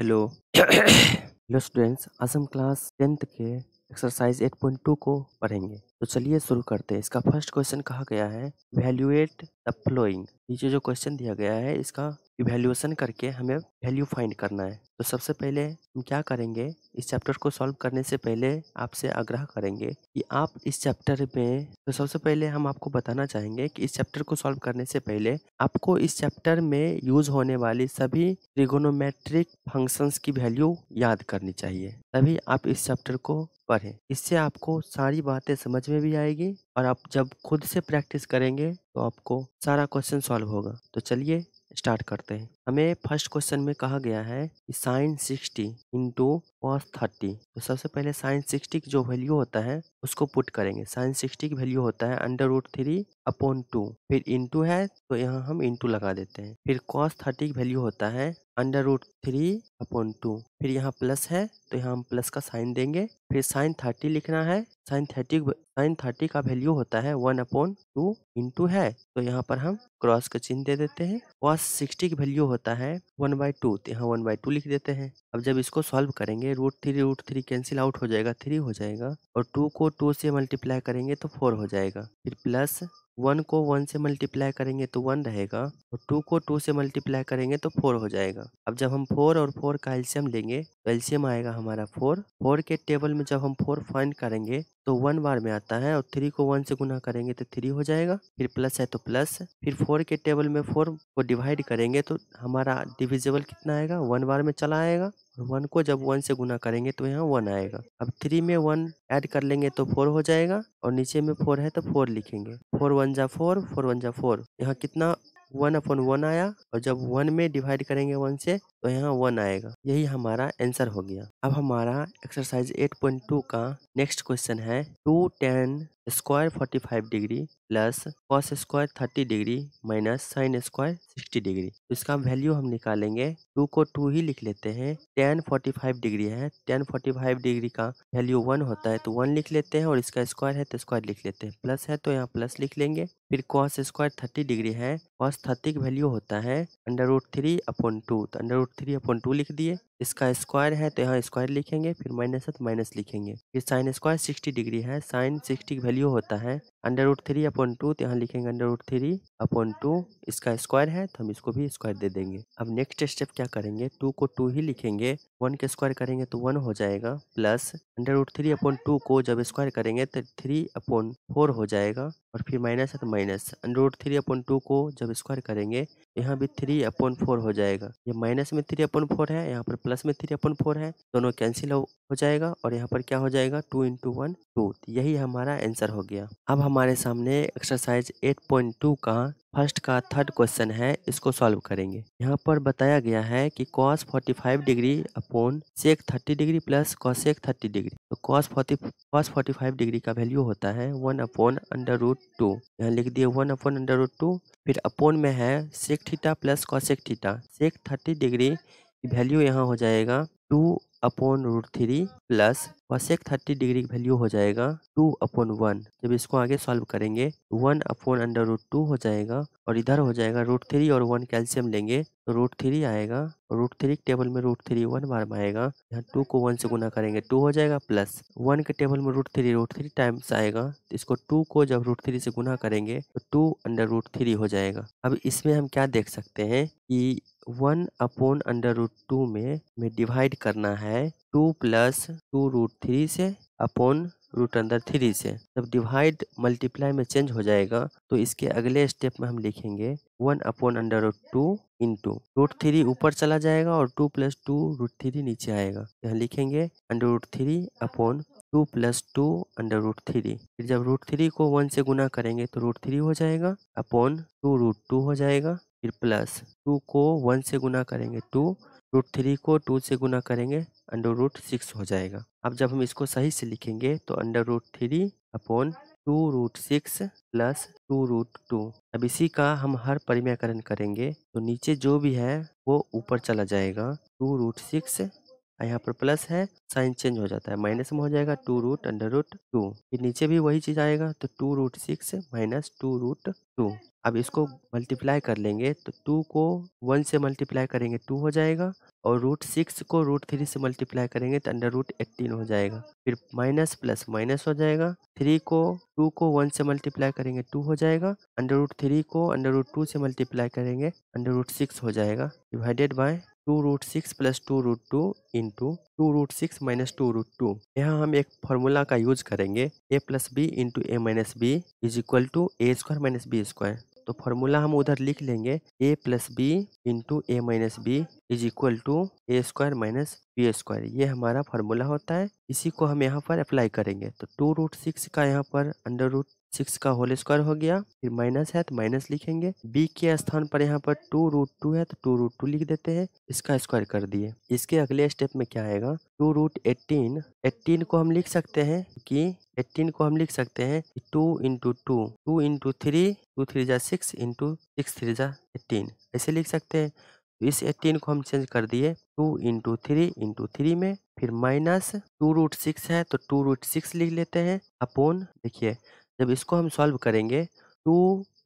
Hello hello students आज हम class tenth के एक्सरसाइज 8.2 को पढ़ेंगे तो चलिए शुरू करते हैं इसका फर्स्ट क्वेश्चन कहा गया है वैल्यूएट द फ्लोइंग नीचे जो क्वेश्चन दिया गया है इसका इवेल्यूएशन करके हमें वैल्यू फाइंड करना है तो सबसे पहले हम क्या करेंगे इस चैप्टर को सॉल्व करने से पहले आपसे आग्रह करेंगे कि आप इस चैप्टर में तो सबसे पहले हम आपको बताना चाहेंगे कि इस चैप्टर को सॉल्व करने से पहले आपको इस चैप्टर में यूज होने वाली सभी ट्रिगोनोमेट्रिक फंक्शंस की वैल्यू याद करनी चाहिए तभी आप इस चैप्टर को पढ़ें इससे आपको सारी बातें समझ में भी आएगी और आप जब खुद से प्रैक्टिस करेंगे तो आपको सारा क्वेश्चन सॉल्व होगा तो चलिए स्टार्ट करते हैं हमें फर्स्ट क्वेश्चन में कहा गया है कि sine sixty into cos thirty तो सबसे पहले साइन सिक्सटी की जो वैल्यू होता है उसको पुट करेंगे साइन सिक्सटी की वैल्यू होता है under root three upon two फिर इंटू है तो यहाँ हम इंटू लगा देते हैं फिर कॉस थर्टी की वैल्यू होता है under root three upon two फिर यहाँ प्लस है तो यहाँ हम प्लस का साइन देंगे फिर साइन थर्टी लिखना है साइन थर्टी साइन थर्टी का वैल्यू होता है वन अपॉन टू इंटू है तो यहाँ पर हम क्रॉस का चिन्ह दे देते हैं कॉस सिक्सटी की वैल्यू होता है वन बाई टू तो यहाँ वन बाई टू लिख देते हैं अब जब इसको सॉल्व करेंगे root three root three cancel out हो जाएगा थ्री हो जाएगा और टू को टू से मल्टीप्लाई करेंगे तो फोर हो जाएगा फिर प्लस वन को वन से मल्टीप्लाई करेंगे तो वन रहेगा और टू को टू से मल्टीप्लाई करेंगे तो फोर हो जाएगा अब जब हम फोर और फोर का एल्शियम लेंगे तो एल्शियम आएगा हमारा फोर फोर के टेबल में जब हम फोर फाइंड करेंगे तो वन बार में आता है और थ्री को वन से गुना करेंगे तो थ्री हो जाएगा फिर प्लस है तो प्लस फिर फोर के टेबल में फोर को डिवाइड करेंगे तो हमारा डिविजिबल कितना आएगा वन बार में चला आएगा वन को जब वन से गुना करेंगे तो यहाँ वन आएगा अब थ्री में वन ऐड कर लेंगे तो फोर हो जाएगा और नीचे में फोर है तो फोर लिखेंगे फोर वन जा फोर फोर वन जा फोर यहाँ कितना वन अपॉन वन आया और जब वन में डिवाइड करेंगे वन से तो यहाँ वन आएगा यही हमारा आंसर हो गया अब हमारा एक्सरसाइज 8.2 का नेक्स्ट क्वेश्चन है two tan square forty five degree plus cos square thirty degree minus sine square sixty degree तो इसका वैल्यू हम निकालेंगे टू को टू ही लिख लेते हैं टेन फोर्टी फाइव डिग्री है टेन फोर्टी फाइव डिग्री का वैल्यू वन होता है तो वन लिख लेते हैं और इसका स्क्वायर है तो स्क्वायर लिख लेते हैं प्लस है तो यहाँ प्लस लिख लेंगे फिर कॉस स्क्वायर थर्टी डिग्री है कॉस थर्टी का वैल्यू होता है under root three upon two तो under root three upon two लिख दिए इसका स्क्वायर है तो यहाँ स्क्वायर लिखेंगे फिर माइनस है तो माइनस लिखेंगे फिर साइन स्क्वायर सिक्सटी डिग्री है साइन सिक्सटी की वैल्यू होता है under root three upon two तो यहाँ लिखेंगे under root three upon two इसका स्क्वायर है तो हम इसको भी स्क्वायर दे देंगे अब नेक्स्ट स्टेप क्या करेंगे टू को टू ही लिखेंगे वन के स्क्वायर करेंगे तो वन हो जाएगा plus under root three upon two को जब स्क्वायर करेंगे तो थ्री अपॉन फोर हो जाएगा और फिर माइनस है तो minus root three upon two को जब स्क्वायर करेंगे यहाँ भी थ्री अपॉन फोर हो जाएगा ये माइनस में थ्री अपॉन फोर है यहाँ पर प्लस में थ्री अपॉन फोर है दोनों कैंसिल हो जाएगा और यहाँ पर क्या हो जाएगा टू इंटू वन टू तो यही हमारा आंसर हो गया अब हमारे सामने एक्सरसाइज एट पॉइंट टू का फर्स्ट का थर्ड क्वेश्चन है इसको सॉल्व करेंगे यहाँ पर बताया गया है कि forty 45 degree upon sec 30 degree plus cos sec 30 degree तो फोर्टी 40 फोर्टी 45 डिग्री का वैल्यू होता है one upon under root two यहाँ लिख दिए one upon under root two फिर अपोन में है sec theta plus cosec theta sec thirty degree की वैल्यू यहाँ हो जाएगा two upon root three plus sec thirty degree value हो जाएगा टू अपॉन वन जब इसको आगे सॉल्व करेंगे one upon under root two हो जाएगा और इधर हो जाएगा रूट थ्री और वन कैल्शियम लेंगे तो रूट थ्री आएगा रूट थ्री के टेबल में रूट थ्री वन बार में आएगा यहाँ टू को वन से गुना करेंगे टू हो जाएगा प्लस वन के टेबल में root three root three times आएगा तो इसको टू को जब रूट थ्री से गुना करेंगे तो टू अंडर रूट थ्री हो जाएगा अब इसमें हम क्या देख सकते हैं कि one upon under root two में में डिवाइड करना है two plus two root three से अपॉन रूट अंडर थ्री से जब डिवाइड मल्टीप्लाई में चेंज हो जाएगा तो इसके अगले स्टेप में हम लिखेंगे one upon under root two in two root three ऊपर चला जाएगा और two plus two root three नीचे आएगा यहाँ लिखेंगे under root three upon two plus two under root three फिर जब रूट थ्री को वन से गुना करेंगे तो रूट थ्री हो जाएगा अपॉन टू रूट टू हो जाएगा फिर प्लस टू को वन से गुना करेंगे टू रूट थ्री को टू से गुना करेंगे अंडर रूट सिक्स हो जाएगा अब जब हम इसको सही से लिखेंगे तो under root three upon two root six plus two root two अब इसी का हम हर परिमयकरण करेंगे तो नीचे जो भी है वो ऊपर चला जाएगा टू रूट सिक्स यहाँ पर प्लस है साइन चेंज हो जाता है माइनस में हो जाएगा two root under root two फिर नीचे भी वही चीज आएगा तो two root six minus two root two अब इसको मल्टीप्लाई कर लेंगे तो टू को वन से मल्टीप्लाई करेंगे टू हो जाएगा और रूट सिक्स को रूट थ्री से मल्टीप्लाई करेंगे तो अंडर रूट एट्टीन हो जाएगा फिर माइनस प्लस माइनस हो जाएगा थ्री को टू को वन से मल्टीप्लाई करेंगे टू हो जाएगा अंडर रूट थ्री को अंडर रूट टू से मल्टीप्लाई करेंगे अंडर रूट सिक्स हो जाएगा divided by two root six plus two root two into two root six minus two root two यहाँ हम एक फॉर्मूला का यूज करेंगे A plus B into A minus B is equal to A square minus B square तो formula हम उधर लिख लेंगे A plus B into A minus B is equal to A square minus B square ये हमारा formula होता है इसी को हम यहाँ पर अप्लाई करेंगे तो टू रूट सिक्स का यहाँ पर अंडर रूट सिक्स का होल स्क्वायर हो गया फिर माइनस है तो माइनस लिखेंगे बी के स्थान पर यहाँ पर टू रूट टू है तो टू रूट टू लिख देते हैं इसका स्क्वायर कर दिए इसके अगले स्टेप में क्या आएगा टू रूट एट्टीन एट्टीन को हम लिख सकते हैं कि एट्टीन को हम लिख सकते हैं two into two two into three two three जा सिक्स इंटू सिक्स थ्री जा एट्टीन ऐसे लिख सकते हैं तो इस एट्टीन को हम चेंज कर दिए two into three into three में फिर माइनस टू रूट सिक्स है तो टू रूट सिक्स लिख लेते हैं अपोन देखिए जब इसको हम सॉल्व करेंगे टू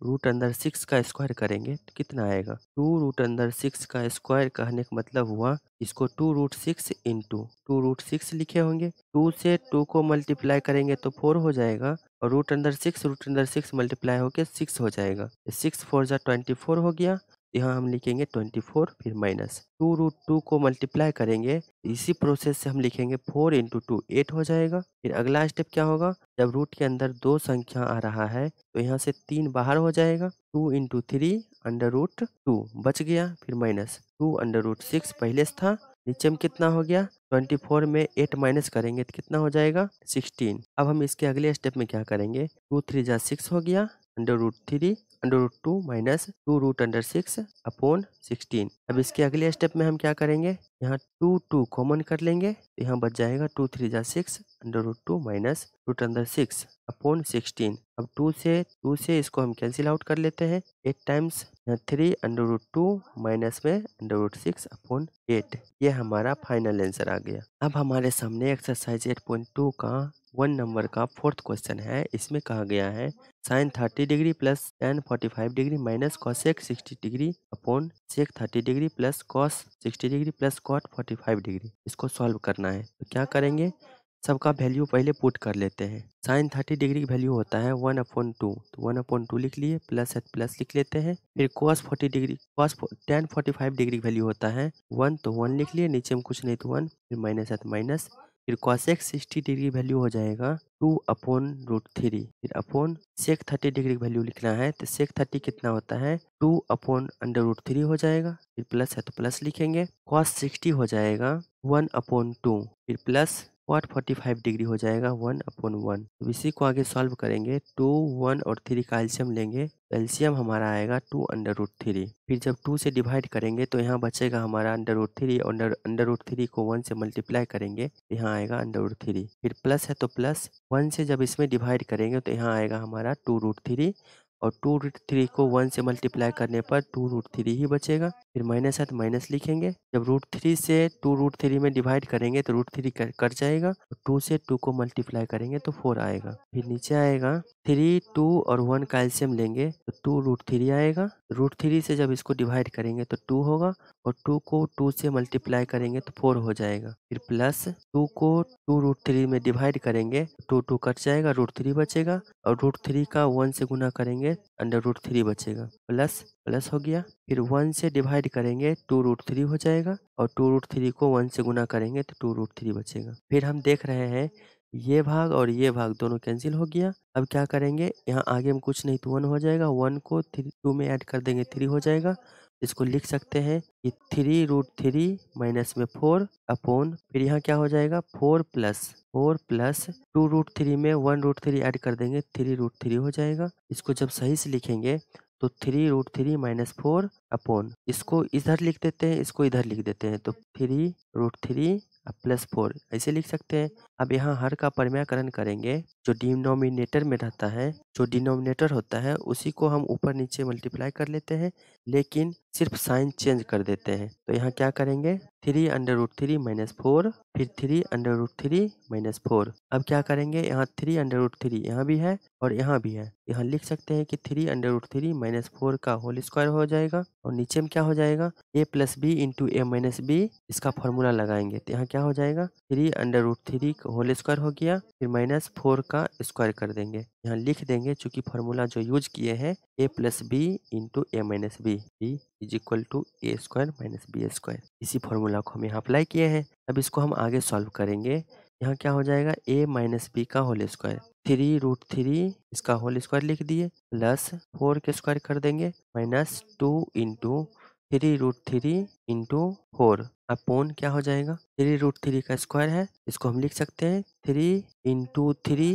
रूट अंदर सिक्स का स्क्वायर करेंगे तो कितना आएगा टू रूट अंदर सिक्स का स्क्वायर कहने का मतलब हुआ इसको two root six in two two root six लिखे होंगे टू से टू को मल्टीप्लाई करेंगे तो फोर हो जाएगा और रूट अंदर सिक्स रूट अंदर सिक्स मल्टीप्लाई होकर सिक्स हो जाएगा सिक्स फोर जो ट्वेंटी फोर हो गया यहाँ हम लिखेंगे ट्वेंटी फोर फिर माइनस टू रूट टू को मल्टीप्लाई करेंगे इसी प्रोसेस से हम लिखेंगे 4 इंटू टू एट हो जाएगा फिर अगला स्टेप क्या होगा जब रूट के अंदर दो संख्या आ रहा है तो यहाँ से तीन बाहर हो जाएगा two into three under root two बच गया फिर minus two under root six पहले से था नीचे में कितना हो गया ट्वेंटी फोर में एट माइनस करेंगे तो कितना हो जाएगा सिक्सटीन अब हम इसके अगले स्टेप में क्या करेंगे टू थ्री जा सिक्स हो गया under root three under root two minus two root under six upon sixteen अब इसके अगले स्टेप में हम क्या करेंगे यहाँ टू टू कॉमन कर लेंगे तो यहाँ बच जाएगा टू थ्री जा six under root two minus root under six upon sixteen अब टू से टू से इसको हम कैंसिल आउट कर लेते हैं एट टाइम्स यहाँ three under root two minus में under root six upon eight ये हमारा फाइनल आंसर आ गया अब हमारे सामने एक्सरसाइज एट पॉइंट टू का वन नंबर का फोर्थ क्वेश्चन है इसमें कहा गया है sine thirty degree plus tan forty five degree minus cosec sixty degree upon sec thirty degree plus cos sixty degree plus cot forty five degree इसको solve करना है तो क्या करेंगे सबका वैल्यू पहले पुट कर लेते हैं साइन थर्टी डिग्री की वैल्यू होता है वन अपॉन टू तो वन अपॉन टू लिख लिए प्लस एट प्लस लिख लेते हैं फिर cos forty degree cos tan forty five degree की वैल्यू होता है वन तो वन लिख लिए नीचे में कुछ नहीं तो वन फिर माइनस एथ माइनस फिर कॉशेक सिक्सटी डिग्री वैल्यू हो जाएगा टू अपॉन रूट थ्री फिर upon sec thirty degree value लिखना है तो सेक थर्टी कितना होता है two upon under root three हो जाएगा फिर प्लस है तो प्लस लिखेंगे कॉस सिक्सटी हो जाएगा वन अपॉन टू फिर प्लस और फोर्टी फाइव डिग्री हो जाएगा वन अपॉन वन इसी को आगे सॉल्व करेंगे टू वन और थ्री का एल्शियम लेंगे एल्शियम हमारा आएगा टू अंडर रूट थ्री फिर जब टू से डिवाइड करेंगे तो यहाँ बचेगा हमारा अंडर रूट थ्री और अंडर रूट थ्री को वन से मल्टीप्लाई करेंगे यहाँ आएगा अंडर रूट थ्री फिर प्लस है तो प्लस वन से जब इसमें डिवाइड करेंगे तो यहाँ आएगा हमारा टू रूट थ्री और टू रूट थ्री को वन से मल्टीप्लाई करने पर टू रूट थ्री ही बचेगा फिर माइनस है तो माइनस लिखेंगे जब रूट थ्री से टू रूट थ्री में डिवाइड करेंगे तो रूट थ्री कट जाएगा और टू से टू को मल्टीप्लाई करेंगे तो फोर आएगा फिर नीचे आएगा थ्री टू और वन का एल्सियम लेंगे तो टू रूट थ्री आएगा रूट थ्री से जब इसको डिवाइड करेंगे तो टू होगा और टू को टू से मल्टीप्लाई करेंगे तो फोर हो जाएगा फिर प्लस टू को टू रूट थ्री में डिवाइड करेंगे टू तो टू कट जाएगा रूट थ्री बचेगा और रूट थ्री का वन से गुना करेंगे अंडर रूट थ्री बचेगा प्लस प्लस हो गया फिर वन से डिवाइड करेंगे टू रूट थ्री हो जाएगा और टू रूट थ्री को वन से गुना करेंगे तो टू रूट थ्री बचेगा फिर हम देख रहे हैं ये भाग और ये भाग दोनों कैंसिल हो गया अब क्या करेंगे यहाँ आगे में कुछ नहीं तो वन हो जाएगा वन को थ्री टू में ऐड कर देंगे थ्री हो जाएगा इसको लिख सकते हैं कि थ्री रूट थ्री माइनस में फोर अपोन फिर यहाँ क्या हो जाएगा four plus four plus two root three में वन रूट थ्री ऐड कर देंगे थ्री रूट थ्री हो जाएगा इसको जब सही से लिखेंगे तो three root three minus four upon इसको इधर लिख देते हैं इसको इधर लिख देते हैं तो three root three plus four ऐसे लिख सकते हैं अब यहाँ हर का परम्याकरण करेंगे जो डिनोमिनेटर में रहता है जो डिनोमिनेटर होता है उसी को हम ऊपर नीचे मल्टीप्लाई कर लेते हैं लेकिन सिर्फ साइन चेंज कर देते हैं तो यहाँ क्या करेंगे three under root three minus four फिर three under root three minus four अब क्या करेंगे यहाँ थ्री अंडर रूट थ्री यहाँ भी है और यहाँ भी है यहाँ लिख सकते हैं कि three under root three minus four का होल स्क्वायर हो जाएगा और नीचे में क्या हो जाएगा ए प्लस बी इंटू ए माइनस बी इसका फॉर्मूला लगाएंगे तो यहाँ क्या हो जाएगा थ्री अंडर रूट थ्री का होल स्क्वायर हो गया फिर माइनस फोर का स्क्वायर कर देंगे यहाँ लिख देंगे चूंकि फॉर्मूला जो यूज किए हैं a plus B into A minus b b is equal to A square minus B square इसी फॉर्मूला को हम यहाँ अप्लाई किए हैं अब इसको हम आगे सॉल्व करेंगे यहाँ क्या हो जाएगा a माइनस बी का whole square three root three इसका होल स्क्वायर लिख दिए प्लस फोर के स्क्वायर कर देंगे minus two into three root three into four upon क्या हो जाएगा थ्री रूट थ्री का स्क्वायर है इसको हम लिख सकते हैं three into three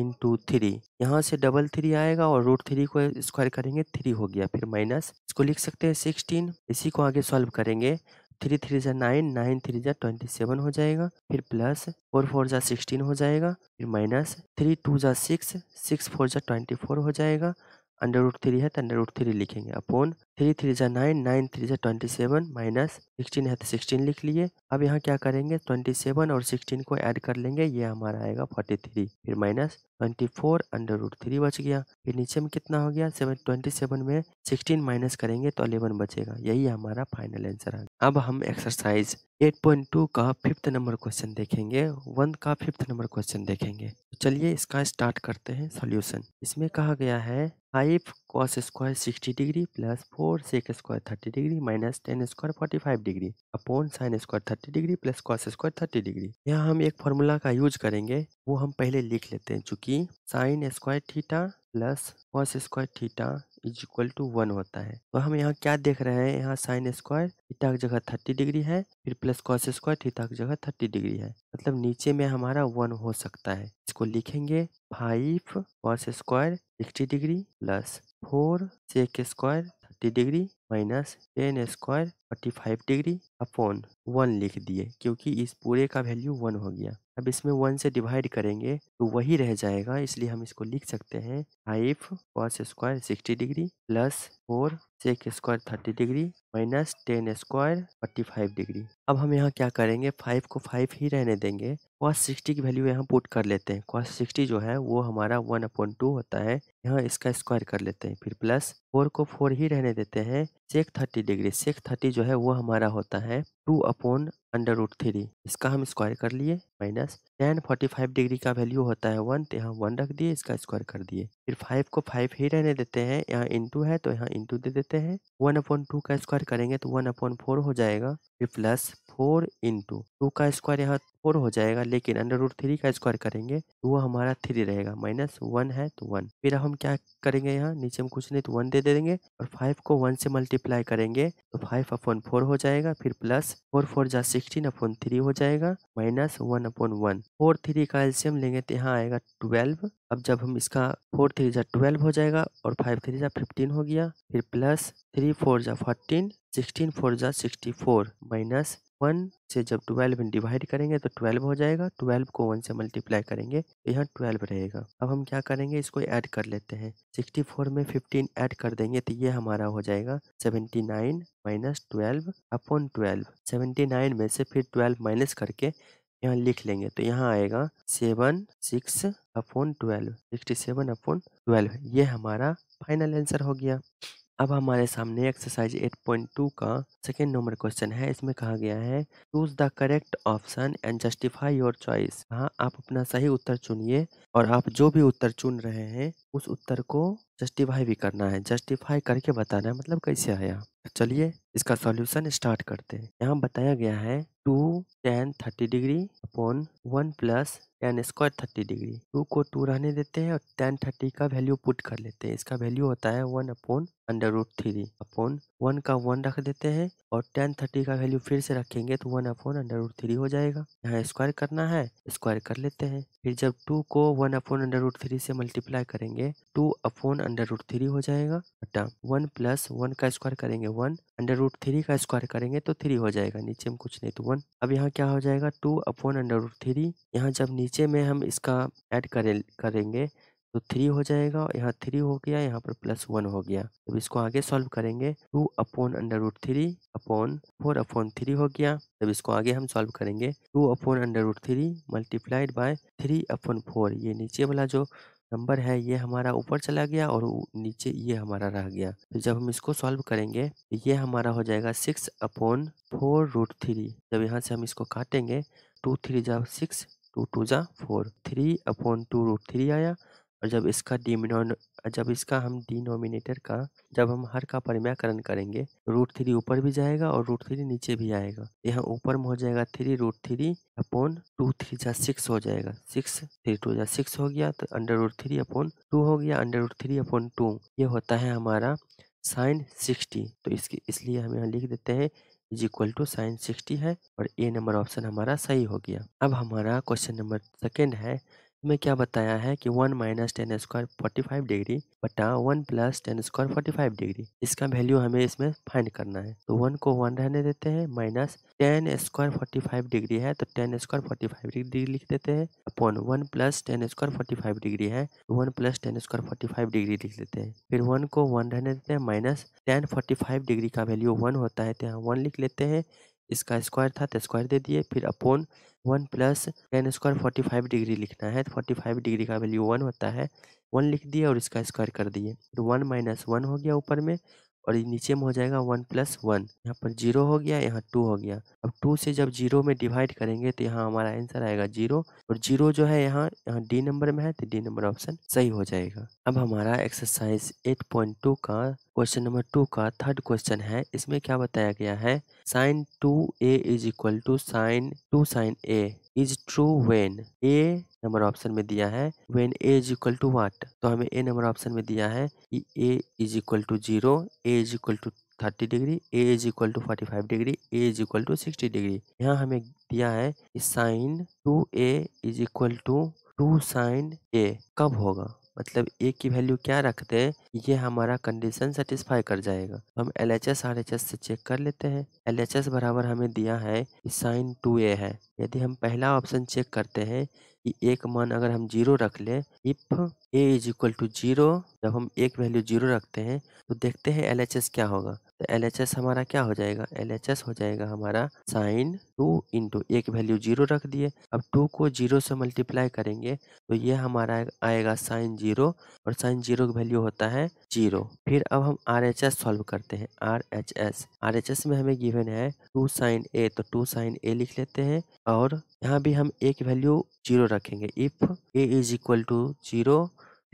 into three यहाँ से डबल थ्री आएगा और रूट थ्री को स्क्वायर करेंगे थ्री हो गया फिर माइनस इसको लिख सकते हैं सिक्सटीन इसी को आगे सॉल्व करेंगे थ्री थ्री ज़ा नाइन नाइन थ्री ज़ा ट्वेंटी सेवन हो जाएगा फिर प्लस फोर फोर ज़ा सिक्सटीन हो जाएगा फिर माइनस थ्री टू ज़ा सिक्स सिक्स फोर ज़ा ट्वेंटी फोर हो जाएगा अंडर रूट थ्री है तो अंडर रूट थ्री लिखेंगे अपोन थ्री थ्री ज़ा नाइन नाइन थ्री ज़ा ट्वेंटी सेवन माइनस सिक्सटीन है तो सिक्सटीन लिख लिए अब यहाँ क्या करेंगे ट्वेंटी सेवन और सिक्सटीन को ऐड कर लेंगे ये हमारा आएगा फोर्टी थ्री फिर minus twenty four under root three बच गया फिर नीचे में कितना हो गया सेवन ट्वेंटी सेवन में सिक्सटीन माइनस करेंगे तो अलेवन बचेगा यही हमारा फाइनल आंसर है अब हम एक्सरसाइज एट पॉइंट टू का फिफ्थ नंबर क्वेश्चन देखेंगे वन का फिफ्थ नंबर क्वेश्चन देखेंगे तो चलिए इसका स्टार्ट करते हैं सोल्यूशन इसमें कहा गया है five square sixty degree plus four sec square thirty degree minus tan square forty five degree upon sine square thirty degree plus cos square thirty degree यहाँ हम एक फॉर्मूला का यूज करेंगे वो हम पहले लिख लेते हैं चूंकि sine square theta plus cos square theta is equal to one होता है तो हम यहाँ क्या देख रहे हैं यहाँ साइन स्क्वायर थीटा की जगह थर्टी डिग्री है फिर प्लस कॉस स्क्वायर थीटा की जगह थर्टी डिग्री है मतलब नीचे में हमारा वन हो सकता है इसको लिखेंगे five cos square sixty degree plus four sec square thirty degree minus tan square forty five degree upon one लिख दिए क्योंकि इस पूरे का वैल्यू वन हो गया अब इसमें वन से डिवाइड करेंगे तो वही रह जाएगा इसलिए हम इसको लिख सकते हैं five cos square sixty degree plus four sec square thirty degree minus tan square forty five degree अब हम यहाँ क्या करेंगे फाइव को फाइव ही रहने देंगे क्वास सिक्सटी की वैल्यू यहाँ पुट कर लेते हैं क्वास सिक्सटी जो है वो हमारा वन अपॉन टू होता है यहाँ इसका स्क्वायर कर लेते हैं फिर प्लस फोर को फोर ही रहने देते हैं sec thirty degree sec thirty जो है वो हमारा होता है two upon under root three इसका हम स्क्वायर कर लिए minus tan forty five degree का वैल्यू होता है वन तो यहाँ वन रख दिए इसका स्क्वायर कर दिए फिर फाइव को फाइव ही रहने देते हैं यहाँ इंटू है तो यहाँ इंटू दे देते लेते हैं वन अपॉन टू का स्क्वायर करेंगे तो वन अपॉन फोर हो जाएगा फिर प्लस फोर इंटू टू का स्क्वायर यहाँ फोर हो जाएगा लेकिन अंडर रूट थ्री का स्क्वायर करेंगे तो वो हमारा थ्री रहेगा माइनस वन है तो वन फिर हम क्या करेंगे यहाँ नीचे हम कुछ नहीं तो वन दे देंगे और फाइव को वन से मल्टीप्लाई करेंगे तो फाइव अपॉन फोर हो जाएगा फिर प्लस फोर फोर जा सिक्सटीन अपॉन थ्री हो जाएगा minus one upon one four three का एल्सियम लेंगे तो यहाँ आएगा ट्वेल्व अब जब हम इसका फोर थ्री जा ट्वेल्व हो जाएगा और फाइव थ्री जा फिफ्टीन हो गया फिर प्लस थ्री फोर जा फोर्टीन सिक्सटीन फोर जा सिक्सटी फोर माइनस वन से जब ट्वेल्व डिवाइड करेंगे तो ट्वेल्व हो जाएगा ट्वेल्व को वन से मल्टीप्लाई करेंगे तो यहाँ ट्वेल्व रहेगा अब हम क्या करेंगे इसको ऐड कर लेते हैं सिक्सटी फोर में फिफ्टीन ऐड कर देंगे तो ये हमारा हो जाएगा seventy nine minus twelve upon twelve seventy nine में से फिर ट्वेल्व माइनस करके यहाँ लिख लेंगे तो यहाँ आएगा seven six upon twelve sixty seven upon twelve ये हमारा फाइनल आंसर हो गया अब हमारे सामने एक्सरसाइज 8.2 का सेकेंड नंबर क्वेश्चन है इसमें कहा गया है choose the correct option and justify your choice हाँ आप अपना सही उत्तर चुनिए और आप जो भी उत्तर चुन रहे हैं उस उत्तर को जस्टिफाई भी करना है जस्टिफाई करके बताना है मतलब कैसे आया चलिए इसका सॉल्यूशन स्टार्ट करते हैं यहाँ बताया गया है two tan thirty degree upon one plus tan square thirty degree two को टू रहने देते हैं और टेन थर्टी का वैल्यू पुट कर लेते हैं इसका वैल्यू होता है one upon under root three upon one का वन रख देते हैं और टेन थर्टी का वैल्यू फिर से रखेंगे तो one upon under root three हो जाएगा यहाँ स्क्वायर करना है स्क्वायर कर लेते हैं फिर जब टू को one upon under root three से मल्टीप्लाई करेंगे two upon under root three हो जाएगा बटा वन प्लस वन का स्क्वायर करेंगे वन अंडर रूट थ्री का स्क्वायर करेंगे तो थ्री हो जाएगा नीचे में कुछ नहीं तो वन अब यहाँ क्या हो जाएगा two upon under root three यहाँ जब नीचे में हम इसका ऐड करेंगे तो थ्री हो जाएगा यहाँ थ्री हो गया यहाँ पर प्लस वन हो गया अब इसको आगे सॉल्व करेंगे two upon under root three upon four upon three हो गया जब इसको आगे हम सॉल्व करेंगे two upon under root three multiplied by three upon four ये नीचे वाला जो नंबर है ये हमारा ऊपर चला गया और नीचे ये हमारा रह गया तो जब हम इसको सॉल्व करेंगे तो ये हमारा हो जाएगा six upon four root three जब यहाँ से हम इसको काटेंगे टू थ्री जा सिक्स टू टू जा four three upon two root three आया और जब इसका डिमिनोन जब इसका हम डिनोमिनेटर का जब हम हर का परिमयाकरण करेंगे रूट थ्री ऊपर भी जाएगा और रूट थ्री नीचे भी आएगा यहाँ ऊपर में हो जाएगा three root three upon two three जा सिक्स हो जाएगा सिक्स थ्री टू जा सिक्स हो गया तो under root three upon two हो गया under root three upon two ये होता है हमारा साइन सिक्सटी तो इसकी इसलिए हम यहाँ लिख देते हैं is equal to sine sixty है और ए नंबर ऑप्शन हमारा सही हो गया अब हमारा क्वेश्चन नंबर सेकेंड है में क्या बताया है कि one minus tan square forty five degree बटा one plus tan square forty five degree इसका वैल्यू हमें इसमें फाइंड करना है तो वन को वन रहने देते हैं minus tan square forty five degree है तो tan square forty five degree लिख देते हैं upon one plus tan square forty five degree है तो one plus tan square forty five degree लिख देते हैं फिर वन को वन रहने देते हैं minus tan forty five degree का वैल्यू वन होता है तो यहाँ वन लिख लेते हैं इसका स्क्वायर था तो स्क्वायर दे दिए फिर upon one plus tan square forty five degree लिखना है तो फोर्टी फाइव डिग्री का वैल्यू वन होता है वन लिख दिए और इसका स्क्वायर कर दिए तो वन माइनस वन हो गया ऊपर में और ये नीचे में हो जाएगा वन प्लस वन यहाँ पर जीरो हो गया यहाँ टू हो गया अब टू से जब जीरो में डिवाइड करेंगे तो यहाँ हमारा आंसर आएगा जीरो और जीरो जो है यहाँ यहाँ डी नंबर में है तो डी नंबर ऑप्शन सही हो जाएगा अब हमारा एक्सरसाइज एट पॉइंट टू का क्वेश्चन नंबर टू का थर्ड क्वेश्चन है इसमें क्या बताया गया है sine two A is equal to sine two sine a is true when a number option में दिया है when A is equal to what तो हमें ए नंबर ऑप्शन में दिया है कि a is equal to zero a is equal to thirty degree A is equal to forty five degree A is equal to sixty degree यहाँ हमें दिया है कि sine two A is equal to two sine A कब होगा मतलब ए की value क्या रखते हैं ये हमारा कंडीशन सेटिस्फाई कर जाएगा तो हम L H S R H S से चेक कर लेते हैं एल एच एस बराबर हमें दिया है साइन टू ए है यदि हम पहला ऑप्शन चेक करते हैं कि एक मान अगर हम जीरो रख ले if A is equal to zero जब हम एक वैल्यू जीरो रखते हैं तो देखते हैं एल क्या होगा तो एल हमारा क्या हो जाएगा एल हो जाएगा हमारा साइन टू इंटू एक वैल्यू जीरो रख दिए अब टू को जीरो से मल्टीप्लाई करेंगे तो ये हमारा आएगा साइन जीरो और साइन जीरो का वैल्यू होता है जीरो फिर अब हम आर एच एस सॉल्व करते हैं R H S R H S में हमें गिवन है टू साइन ए तो टू साइन ए लिख लेते हैं और यहाँ भी हम एक वैल्यू जीरो रखेंगे if A is equal to zero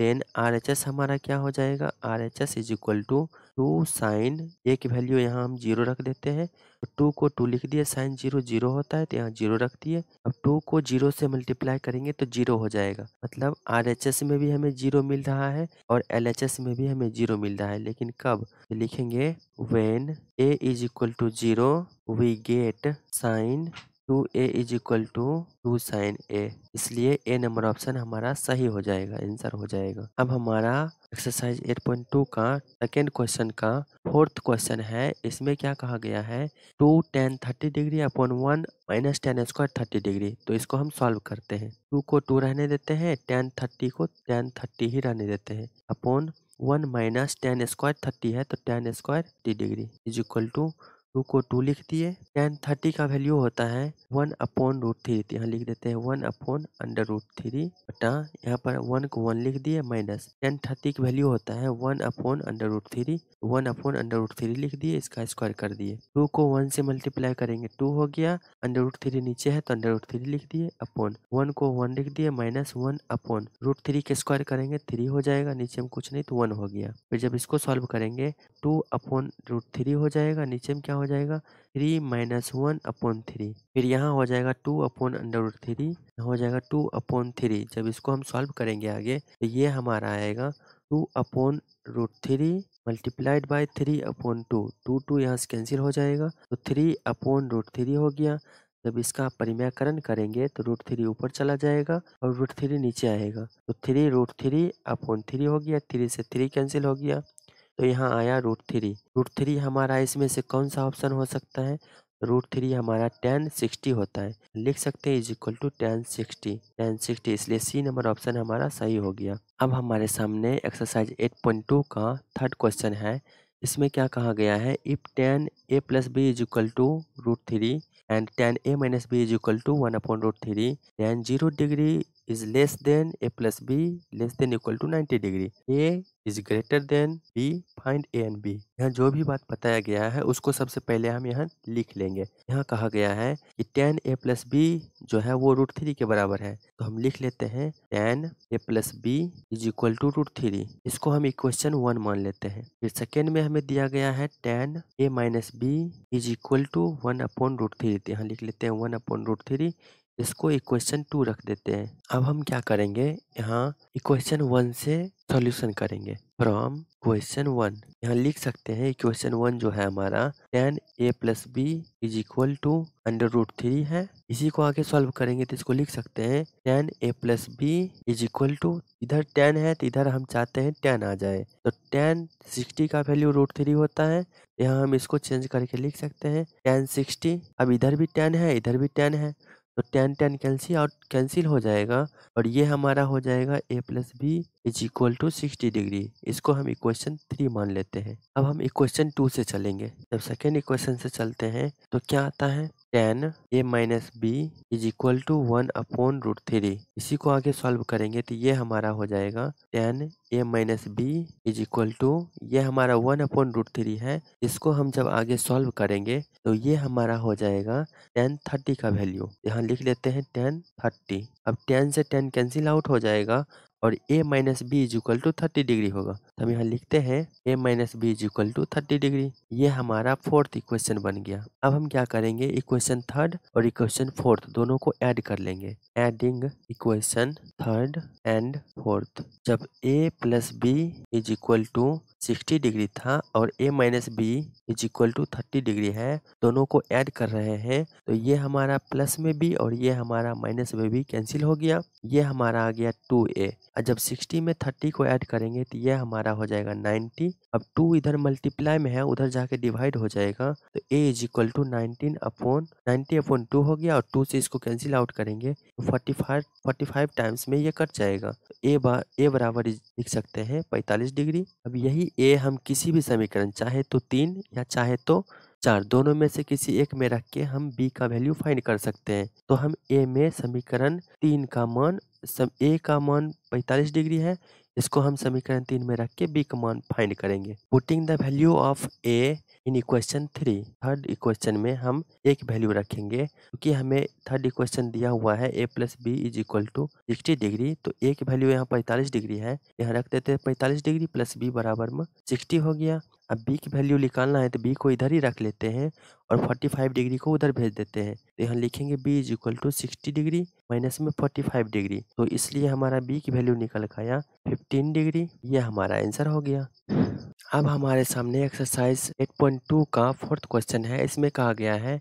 then R H S हमारा क्या हो जाएगा R H S is equal to two sine A की वैल्यू यहाँ हम जीरो रख देते हैं तो टू को टू लिख दिए साइन जीरो जीरो होता है तो यहाँ जीरो रख दिए अब टू को जीरो से मल्टीप्लाई करेंगे तो जीरो हो जाएगा मतलब आर एच एस में भी हमें जीरो मिल रहा है और एल एच एस में भी हमें जीरो मिल रहा है लेकिन कब लिखेंगे when A is equal to zero we get sine two A is equal to two sine A इसलिए ए नंबर ऑप्शन हमारा सही हो जाएगा आंसर हो जाएगा अब हमारा एक्सरसाइज 8.2 का सेकेंड क्वेश्चन का फोर्थ क्वेश्चन है इसमें क्या कहा गया है two tan thirty degree upon one minus tan square thirty degree तो इसको हम सॉल्व करते हैं टू को टू रहने देते हैं टेन थर्टी को टेन थर्टी ही रहने देते हैं upon one minus tan square thirty है तो tan square thirty degree is equal to two को टू लिख दिए टेन थर्टी का वैल्यू होता है वन अपॉन रूट थ्री तो यहाँ लिख देते हैं one upon under root three बटा यहाँ पर वन को वन लिख दिए माइनस टेन थर्टी का वैल्यू होता है one upon under root three one upon under root three लिख दिए इसका स्क्वायर कर दिए टू को वन से मल्टीप्लाई करेंगे टू हो गया अंडर रूट थ्री नीचे है तो अंडर रूट थ्री लिख दिए अपॉन वन को वन लिख दिए minus one upon root three के स्क्वायर करेंगे थ्री हो जाएगा नीचे में कुछ नहीं तो वन हो गया फिर जब इसको सॉल्व करेंगे टू अपॉन रूट थ्री हो जाएगा नीचे में क्या हो जाएगा three minus one upon three फिर यहाँ हो जाएगा two upon under root three हो जाएगा टू अपॉन थ्री जब इसको हम सॉल्व करेंगे आगे तो ये हमारा आएगा two upon root three multiplied by three upon two two two यहाँ से कैंसिल हो जाएगा तो थ्री अपॉन रूट थ्री हो गया जब इसका परिमयकरण करेंगे तो रूट थ्री ऊपर चला जाएगा और रूट थ्री नीचे आएगा तो three root three upon three हो गया थ्री से थ्री कैंसिल हो गया तो यहाँ आया रूट थ्री रूट थ्री हमारा इसमें से कौन सा ऑप्शन हो सकता है रूट थ्री हमारा टेन सिक्सटी होता है लिख सकते हैं is equal to tan sixty tan sixty इसलिए सी नंबर ऑप्शन हमारा सही हो गया अब हमारे सामने एक्सरसाइज एट पॉइंट टू का थर्ड क्वेश्चन है इसमें क्या कहा गया है if tan A plus B is equal to root three and tan A minus B is equal to one upon root three tan zero degree is less than a plus b less than equal to 90 degree a is greater than b find a and b यहाँ जो भी बात बताया गया है उसको सबसे पहले हम यहाँ लिख लेंगे यहाँ कहा गया है कि tan a plus b जो है वो root थ्री के बराबर है तो हम लिख लेते हैं tan a plus b is equal to root three इसको हम equation वन मान लेते हैं फिर second में हमें दिया गया है tan a minus B is equal to one upon root three यहाँ लिख लेते हैं वन upon root थ्री इसको इक्वेशन टू रख देते हैं अब हम क्या करेंगे यहाँ इक्वेशन वन से सॉल्यूशन करेंगे फ्रॉम क्वेश्चन वन यहाँ लिख सकते हैं इक्वेशन वन जो है हमारा tan A plus B is equal to under root three है इसी को आगे सॉल्व करेंगे तो इसको लिख सकते हैं tan A plus B is equal to इधर टेन है तो इधर हम चाहते हैं टेन आ जाए तो टेन सिक्सटी का वैल्यू रूट थ्री होता है यहाँ हम इसको चेंज करके लिख सकते हैं टेन सिक्सटी अब इधर भी टेन है इधर भी टेन है तो tan tan cancel out cancel हो जाएगा और ये हमारा हो जाएगा ए plus B is equal to sixty degree इसको हम इक्वेशन थ्री मान लेते हैं अब हम इक्वेशन टू से चलेंगे जब सेकेंड इक्वेशन से चलते हैं तो क्या आता है tan A minus B is equal to one upon root three इसी को आगे सॉल्व करेंगे तो ये हमारा हो जाएगा tan A minus B is equal to ये हमारा वन अपॉन रूट थ्री है इसको हम जब आगे सॉल्व करेंगे तो ये हमारा हो जाएगा टेन थर्टी का वैल्यू यहाँ लिख लेते हैं टेन थर्टी अब टेन से टेन कैंसिल आउट हो जाएगा और A minus B is equal to thirty degree होगा तो हम यहाँ लिखते हैं A minus B is equal to thirty degree ये हमारा फोर्थ इक्वेशन बन गया अब हम क्या करेंगे इक्वेशन थर्ड और इक्वेशन फोर्थ दोनों को ऐड कर लेंगे adding equation third and fourth जब a plus B is equal to sixty degree था और A minus B is equal to thirty degree है दोनों को ऐड कर रहे हैं तो ये हमारा प्लस में भी और ये हमारा माइनस में भी कैंसिल हो गया ये हमारा आ गया टू ए और जब 60 में 30 को ऐड करेंगे तो यह हमारा हो जाएगा 90 अब 2 इधर मल्टीप्लाई में है उधर जाके डिवाइड हो जाएगा तो a is equal to nineteen upon ninety upon two हो गया और 2 से इसको कैंसिल आउट करेंगे तो 45 45 टाइम्स में ये कट जाएगा तो a बा ए बराबर लिख सकते हैं 45 डिग्री अब यही a हम किसी भी समीकरण चाहे तो तीन या चाहे तो चार दोनों में से किसी एक में रख के हम बी का वैल्यू फाइंड कर सकते हैं तो हम ए में समीकरण तीन का मान सम ए का मान 45 डिग्री है इसको हम समीकरण तीन में रख के बी का मान फाइंड करेंगे putting the value of A in equation three third equation में हम एक वैल्यू रखेंगे क्योंकि तो हमें थर्ड इक्वेशन दिया हुआ है A plus B is equal to sixty degree तो एक वैल्यू यहाँ पैंतालीस डिग्री है यहाँ रख देते हैं पैंतालीस डिग्री प्लस बी बराबर में सिक्सटी हो गया अब बी की वैल्यू निकालना है तो बी को इधर ही रख लेते हैं और 45 डिग्री को उधर भेज देते हैं तो यहाँ लिखेंगे B is equal to sixty degree minus में 45 डिग्री तो इसलिए हमारा बी की वैल्यू निकल कर आया फिफ्टीन डिग्री ये हमारा आंसर हो गया अब हमारे सामने एक्सरसाइज 8.2 का फोर्थ क्वेश्चन है इसमें कहा गया है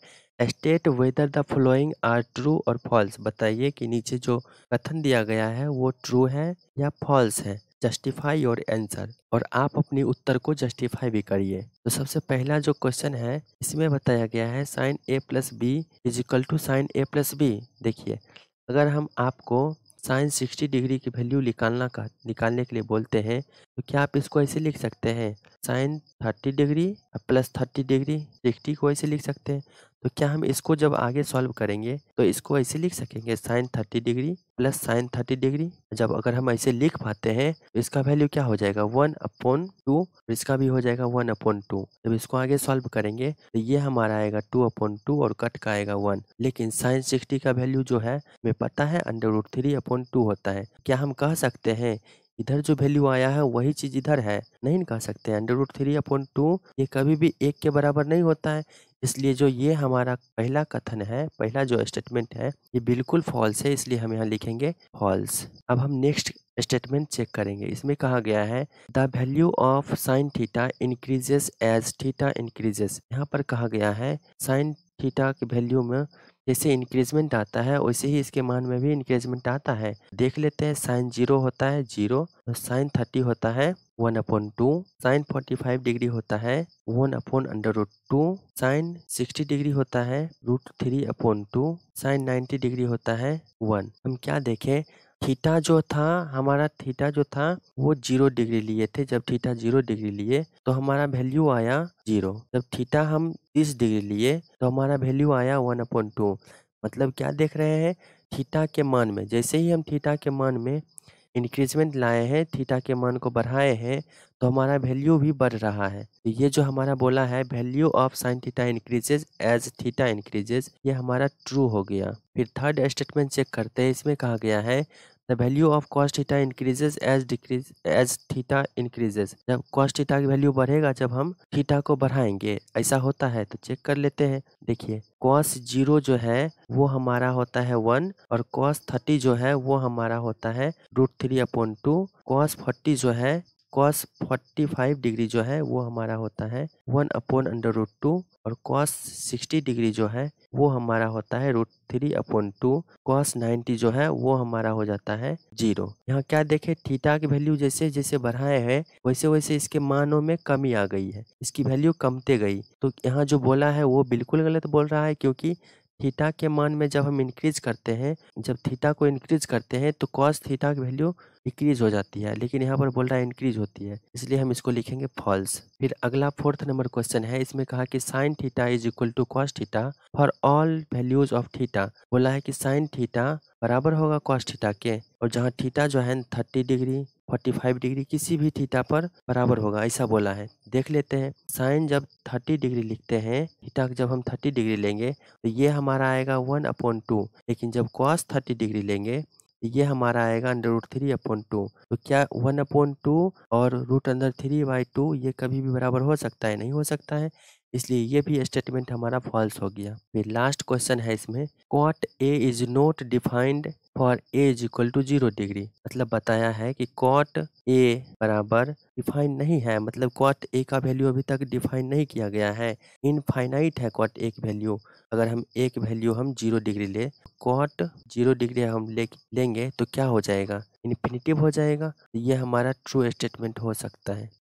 state whether the following are true और फॉल्स बताइए कि नीचे जो कथन दिया गया है वो ट्रू है या फॉल्स है जस्टिफाई योर आंसर और आप अपने उत्तर को जस्टिफाई भी करिए तो सबसे पहला जो क्वेश्चन है इसमें बताया गया है sine A plus B is equal to sine A plus B देखिए अगर हम आपको साइन सिक्सटी डिग्री की वैल्यू निकालना का निकालने के लिए बोलते हैं तो क्या आप इसको ऐसे लिख सकते हैं sine thirty degree plus thirty degree sixty को ऐसे लिख सकते हैं तो क्या हम इसको जब आगे सॉल्व करेंगे तो इसको ऐसे लिख सकेंगे sine thirty degree plus sine thirty degree जब अगर हम ऐसे लिख पाते हैं तो इसका वैल्यू क्या हो जाएगा वन अपॉन टू इसका भी हो जाएगा वन अपॉन टू जब इसको आगे सॉल्व करेंगे तो ये हमारा आएगा टू अपॉन टू और कट का आएगा वन लेकिन साइन सिक्सटी का वैल्यू जो है हमें पता है under root three upon two होता है क्या हम कह सकते हैं इधर जो वैल्यू आया है वही चीज इधर है नहीं कह सकते under root three upon two ये कभी भी एक के बराबर नहीं होता है इसलिए जो ये हमारा पहला कथन है पहला जो स्टेटमेंट है ये बिल्कुल फॉल्स है इसलिए हम यहाँ लिखेंगे फॉल्स अब हम नेक्स्ट स्टेटमेंट चेक करेंगे इसमें कहा गया है the value of sine theta increases as theta increases यहाँ पर कहा गया है साइन थीटा के वैल्यू में जैसे इंक्रीजमेंट आता है वैसे ही इसके मान में भी इंक्रीजमेंट आता है देख लेते हैं साइन जीरो होता है जीरो साइन थर्टी होता है one upon two sine forty five degree होता है one upon under root two sine sixty degree होता है root three upon two sine ninety degree होता है वन हम क्या देखें थीटा जो था हमारा थीटा जो था वो जीरो डिग्री लिए थे जब थीटा जीरो डिग्री लिए तो हमारा वैल्यू आया जीरो जब थीटा हम तीस डिग्री लिए तो हमारा वैल्यू आया वन अपॉन टू मतलब क्या देख रहे हैं थीटा के मान में जैसे ही हम थीटा के मान में इंक्रीजमेंट लाए हैं थीटा के मान को बढ़ाए हैं तो हमारा वैल्यू भी बढ़ रहा है तो ये जो हमारा बोला है value of sine theta increases as theta increases ये हमारा ट्रू हो गया फिर थर्ड स्टेटमेंट चेक करते हैं इसमें कहा गया है The value of cos theta increases as decrease as theta increases. जब cos theta की value बढ़ेगा जब हम theta को बढ़ाएंगे ऐसा होता है तो चेक कर लेते हैं देखिए cos जीरो जो है वो हमारा होता है वन और cos थर्टी जो है वो हमारा होता है root three upon two cos forty जो है कॉस 45 degree जो है वो हमारा होता है one upon under root two और cos 60 degree जो है वो हमारा होता है root three upon two cos ninety जो है वो हमारा हो जाता है जीरो यहाँ क्या देखें थीटा की वैल्यू जैसे जैसे बढ़ाए हैं वैसे वैसे इसके मानों में कमी आ गई है इसकी वैल्यू कमते गई तो यहाँ जो बोला है वो बिल्कुल गलत बोल रहा है क्योंकि थीटा के मान में जब हम इंक्रीज करते हैं जब थीटा को इंक्रीज करते हैं तो कॉस थीटा की वैल्यू इंक्रीज हो जाती है लेकिन यहाँ पर बोल रहा है इंक्रीज होती है इसलिए हम इसको लिखेंगे फॉल्स फिर अगला फोर्थ नंबर क्वेश्चन है इसमें कहा कि sine theta is equal to cos theta for all values of theta बोला है कि साइन थीटा बराबर होगा कॉस थीटा के और जहाँ थीटा जो है थर्टी डिग्री 45 डिग्री किसी भी थीटा पर बराबर होगा ऐसा बोला है देख लेते हैं साइन जब 30 डिग्री लिखते हैं थीटा जब हम 30 डिग्री लेंगे तो ये हमारा आएगा वन अपॉन टू लेकिन जब कॉस 30 डिग्री लेंगे तो ये हमारा आएगा under root three upon two तो क्या वन अपॉन टू और root under three by two ये कभी भी बराबर हो सकता है नहीं हो सकता है इसलिए ये भी स्टेटमेंट हमारा फॉल्स हो गया फिर लास्ट क्वेश्चन है इसमें cot A is not defined for A is equal to zero degree मतलब बताया है कि कॉट ए बराबर डिफाइन नहीं है मतलब कॉट ए का वैल्यू अभी तक डिफाइन नहीं किया गया है इनफाइनाइट है कॉट ए की वैल्यू अगर हम ए की वैल्यू हम जीरो डिग्री ले कॉट जीरो डिग्री हम ले लेंगे तो क्या हो जाएगा इन्फिनिटिव हो जाएगा तो ये हमारा ट्रू स्टेटमेंट हो सकता है